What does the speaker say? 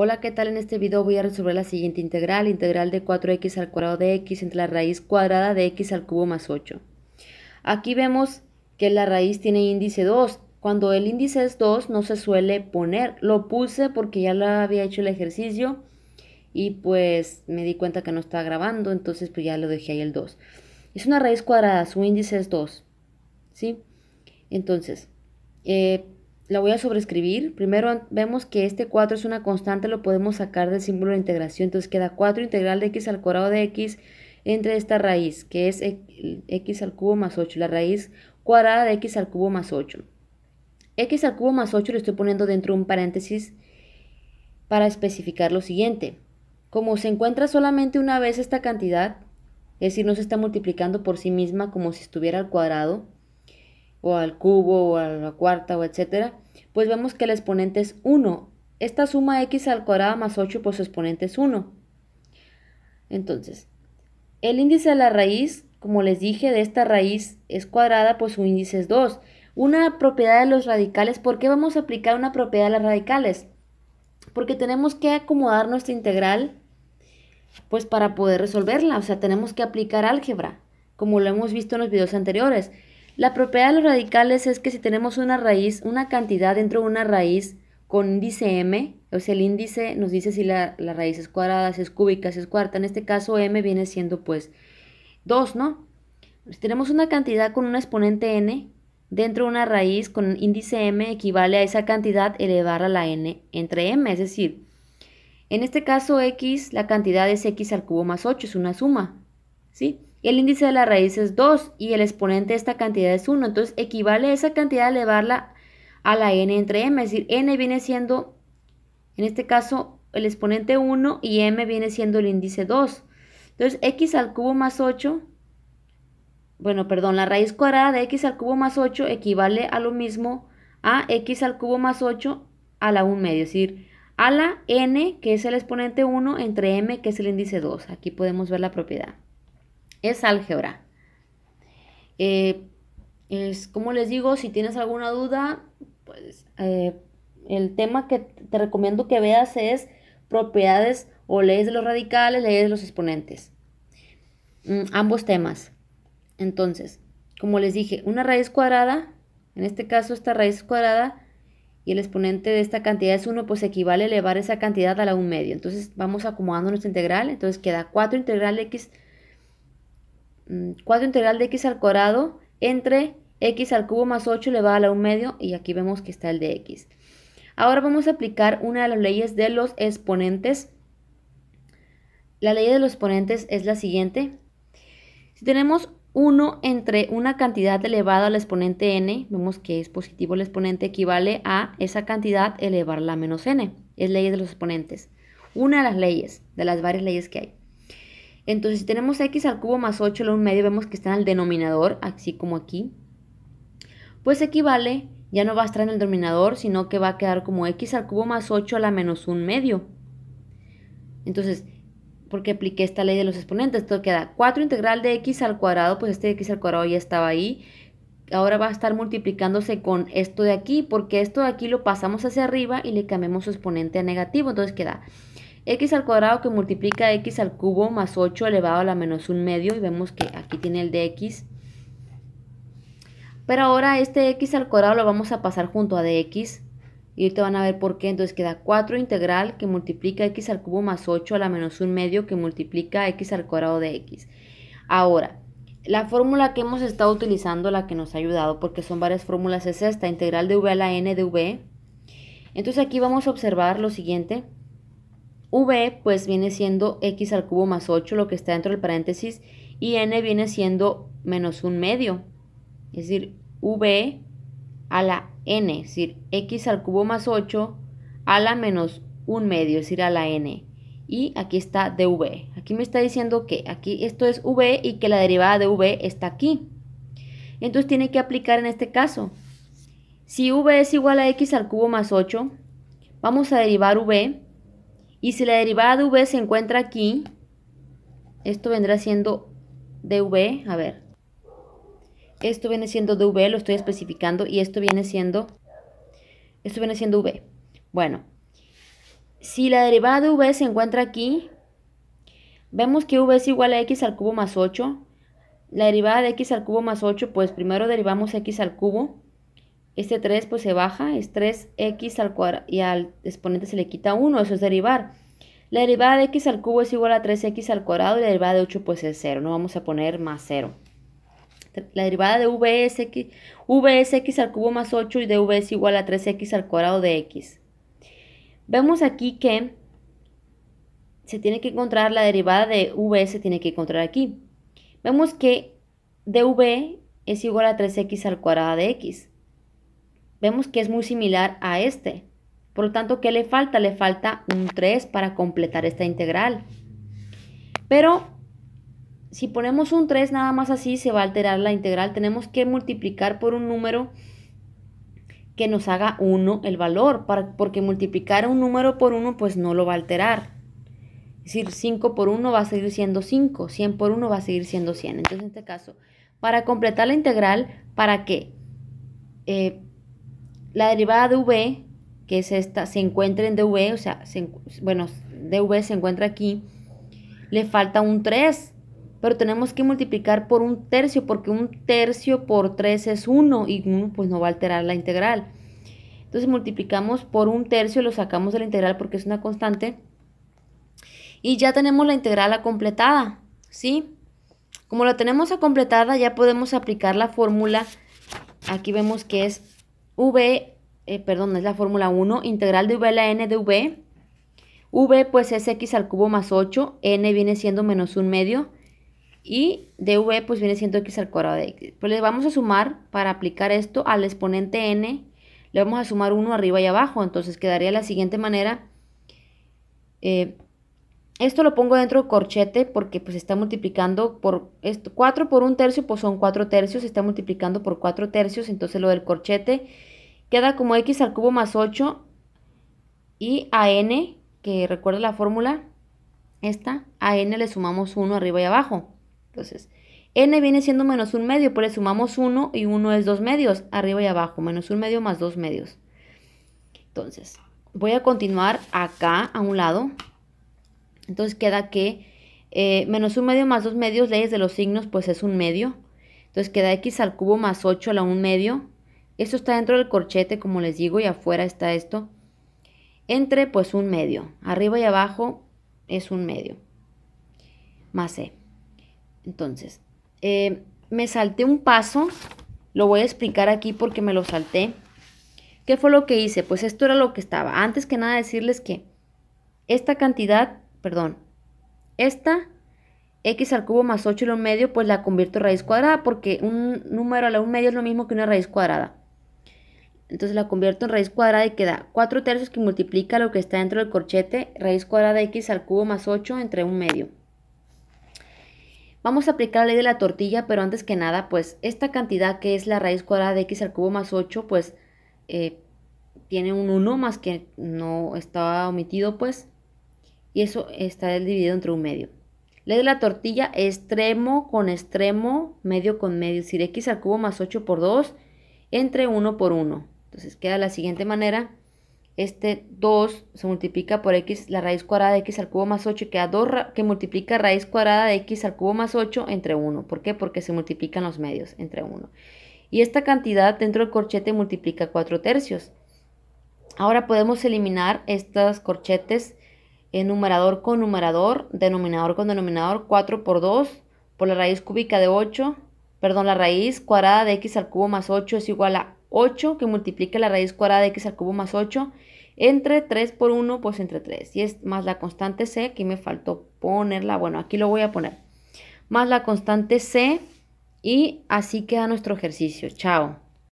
Hola, ¿qué tal? En este video voy a resolver la siguiente integral, integral de 4x al cuadrado de x entre la raíz cuadrada de x al cubo más 8. Aquí vemos que la raíz tiene índice 2. Cuando el índice es 2 no se suele poner. Lo puse porque ya lo había hecho el ejercicio y pues me di cuenta que no estaba grabando, entonces pues ya lo dejé ahí el 2. Es una raíz cuadrada, su índice es 2. ¿Sí? Entonces, eh, la voy a sobreescribir, Primero vemos que este 4 es una constante, lo podemos sacar del símbolo de integración. Entonces queda 4 integral de x al cuadrado de x entre esta raíz, que es e, x al cubo más 8, la raíz cuadrada de x al cubo más 8. x al cubo más 8 lo estoy poniendo dentro de un paréntesis para especificar lo siguiente. Como se encuentra solamente una vez esta cantidad, es decir, no se está multiplicando por sí misma como si estuviera al cuadrado, o al cubo o a la cuarta o etcétera, pues vemos que el exponente es 1. Esta suma x al cuadrado más 8 pues su exponente es 1. Entonces, el índice de la raíz, como les dije, de esta raíz es cuadrada, pues su índice es 2. Una propiedad de los radicales, ¿por qué vamos a aplicar una propiedad de los radicales? Porque tenemos que acomodar nuestra integral pues para poder resolverla, o sea, tenemos que aplicar álgebra, como lo hemos visto en los videos anteriores. La propiedad de los radicales es que si tenemos una raíz, una cantidad dentro de una raíz con índice m, o sea, el índice nos dice si la, raíz es cuadrada, si es cúbica, si es cuarta. En este caso, m viene siendo pues 2, ¿no? Si tenemos una cantidad con un exponente n, dentro de una raíz con índice m equivale a esa cantidad elevar a la n entre m, es decir, en este caso x, la cantidad es x al cubo más 8, es una suma, ¿sí? el índice de la raíz es 2 y el exponente de esta cantidad es 1. Entonces equivale a esa cantidad a elevarla a la n entre m. Es decir, n viene siendo, en este caso, el exponente 1 y m viene siendo el índice 2. Entonces x al cubo más 8, bueno, perdón, la raíz cuadrada de x al cubo más 8 equivale a lo mismo a x al cubo más 8 a la 1 medio. Es decir, a la n, que es el exponente 1, entre m, que es el índice 2. Aquí podemos ver la propiedad es álgebra. Eh, es, como les digo, si tienes alguna duda, pues eh, el tema que te recomiendo que veas es propiedades o leyes de los radicales, leyes de los exponentes. Mm, ambos temas. Entonces, como les dije, una raíz cuadrada, en este caso esta raíz cuadrada, y el exponente de esta cantidad es 1, pues equivale a elevar esa cantidad a la 1 medio. Entonces vamos acomodando nuestra integral, entonces queda 4 integral x Mm, cuadro integral de x al cuadrado entre x al cubo más 8 elevado a la 1 medio y aquí vemos que está el de x. Ahora vamos a aplicar una de las leyes de los exponentes. La ley de los exponentes es la siguiente. Si tenemos 1 entre una cantidad elevada al exponente n, vemos que es positivo el exponente, equivale a esa cantidad elevarla a menos n. Es ley de los exponentes. Una de las leyes, de las varias leyes que hay. Entonces, si tenemos x al cubo más 8 la 1 medio, vemos que está en el denominador, así como aquí. Pues equivale, ya no va a estar en el denominador, sino que va a quedar como x al cubo más 8 a la menos 1 medio. Entonces, porque apliqué esta ley de los exponentes, esto queda 4 integral de x al cuadrado, pues este x al cuadrado ya estaba ahí. Ahora va a estar multiplicándose con esto de aquí, porque esto de aquí lo pasamos hacia arriba y le cambiamos su exponente a negativo, entonces queda x al cuadrado que multiplica x al cubo más 8 elevado a la menos 1 medio y vemos que aquí tiene el de x, Pero ahora este x al cuadrado lo vamos a pasar junto a dx y ahorita van a ver por qué. Entonces queda 4 integral que multiplica x al cubo más 8 a la menos 1 medio que multiplica x al cuadrado de x. Ahora, la fórmula que hemos estado utilizando, la que nos ha ayudado, porque son varias fórmulas, es esta, integral de v a la n de v. Entonces aquí vamos a observar lo siguiente. V pues viene siendo x al cubo más 8, lo que está dentro del paréntesis, y n viene siendo menos un medio, es decir, v a la n, es decir, x al cubo más 8 a la menos un medio, es decir, a la n. Y aquí está dv. Aquí me está diciendo que aquí esto es v y que la derivada de v está aquí. Entonces tiene que aplicar en este caso. Si v es igual a x al cubo más 8, vamos a derivar v y si la derivada de v se encuentra aquí, esto vendrá siendo dv, a ver, esto viene siendo dv, lo estoy especificando, y esto viene siendo, esto viene siendo v. Bueno, si la derivada de v se encuentra aquí, vemos que v es igual a x al cubo más 8. La derivada de x al cubo más 8, pues primero derivamos x al cubo, este 3 pues se baja, es 3x al cuadrado y al exponente se le quita 1, eso es derivar. La derivada de x al cubo es igual a 3x al cuadrado y la derivada de 8 pues es 0, no vamos a poner más 0. La derivada de v es x, x al cubo más 8 y de v es igual a 3x al cuadrado de x. Vemos aquí que se tiene que encontrar la derivada de v, se tiene que encontrar aquí. Vemos que dv es igual a 3x al cuadrado de x. Vemos que es muy similar a este. Por lo tanto, ¿qué le falta? Le falta un 3 para completar esta integral. Pero si ponemos un 3 nada más así, se va a alterar la integral. Tenemos que multiplicar por un número que nos haga 1 el valor, porque multiplicar un número por 1 pues no lo va a alterar. Es decir, 5 por 1 va a seguir siendo 5, 100 por 1 va a seguir siendo 100. Entonces, en este caso, para completar la integral, para qué? eh, la derivada de v, que es esta, se encuentra en dv, o sea, bueno, dv se encuentra aquí, le falta un 3, pero tenemos que multiplicar por un tercio, porque un tercio por 3 es 1 y 1 pues no va a alterar la integral. Entonces multiplicamos por un tercio, lo sacamos de la integral porque es una constante. Y ya tenemos la integral completada, ¿sí? Como la tenemos a completada, ya podemos aplicar la fórmula. Aquí vemos que es V, eh, perdón, es la fórmula 1, integral de V a la N de V. V pues es X al cubo más 8, N viene siendo menos 1 medio y dv pues viene siendo X al cuadrado de X. Pues le vamos a sumar para aplicar esto al exponente N, le vamos a sumar 1 arriba y abajo, entonces quedaría de la siguiente manera. Eh, esto lo pongo dentro de corchete porque pues está multiplicando por esto, 4 por 1 tercio, pues son 4 tercios, está multiplicando por 4 tercios, entonces lo del corchete queda como x al cubo más 8 y a n, que recuerda la fórmula, esta, a n le sumamos 1 arriba y abajo. Entonces, n viene siendo menos 1 medio, pues le sumamos 1 y 1 es 2 medios, arriba y abajo, menos 1 medio más 2 medios. Entonces, voy a continuar acá a un lado entonces queda que eh, menos un medio más dos medios, leyes de los signos, pues es un medio. Entonces queda x al cubo más 8 a la un medio. Esto está dentro del corchete, como les digo, y afuera está esto. Entre, pues un medio. Arriba y abajo es un medio. Más E. Entonces, eh, me salté un paso. Lo voy a explicar aquí porque me lo salté. ¿Qué fue lo que hice? Pues esto era lo que estaba. Antes que nada decirles que esta cantidad perdón, esta x al cubo más 8 y lo medio, pues la convierto en raíz cuadrada porque un número a la 1 medio es lo mismo que una raíz cuadrada. Entonces la convierto en raíz cuadrada y queda 4 tercios que multiplica lo que está dentro del corchete, raíz cuadrada de x al cubo más 8 entre 1 medio. Vamos a aplicar la ley de la tortilla, pero antes que nada, pues esta cantidad que es la raíz cuadrada de x al cubo más 8, pues eh, tiene un 1 más que no estaba omitido, pues y eso está dividido entre un medio. Le de la tortilla extremo con extremo, medio con medio, es decir, x al cubo más 8 por 2 entre 1 por 1. Entonces queda de la siguiente manera. Este 2 se multiplica por x, la raíz cuadrada de x al cubo más 8, queda 2 que multiplica raíz cuadrada de x al cubo más 8 entre 1. ¿Por qué? Porque se multiplican los medios entre 1. Y esta cantidad dentro del corchete multiplica 4 tercios. Ahora podemos eliminar estos corchetes en numerador con numerador, denominador con denominador, 4 por 2 por la raíz cúbica de 8, perdón, la raíz cuadrada de x al cubo más 8 es igual a 8 que multiplica la raíz cuadrada de x al cubo más 8 entre 3 por 1, pues entre 3. Y es más la constante c, que me faltó ponerla, bueno, aquí lo voy a poner. Más la constante c y así queda nuestro ejercicio. Chao.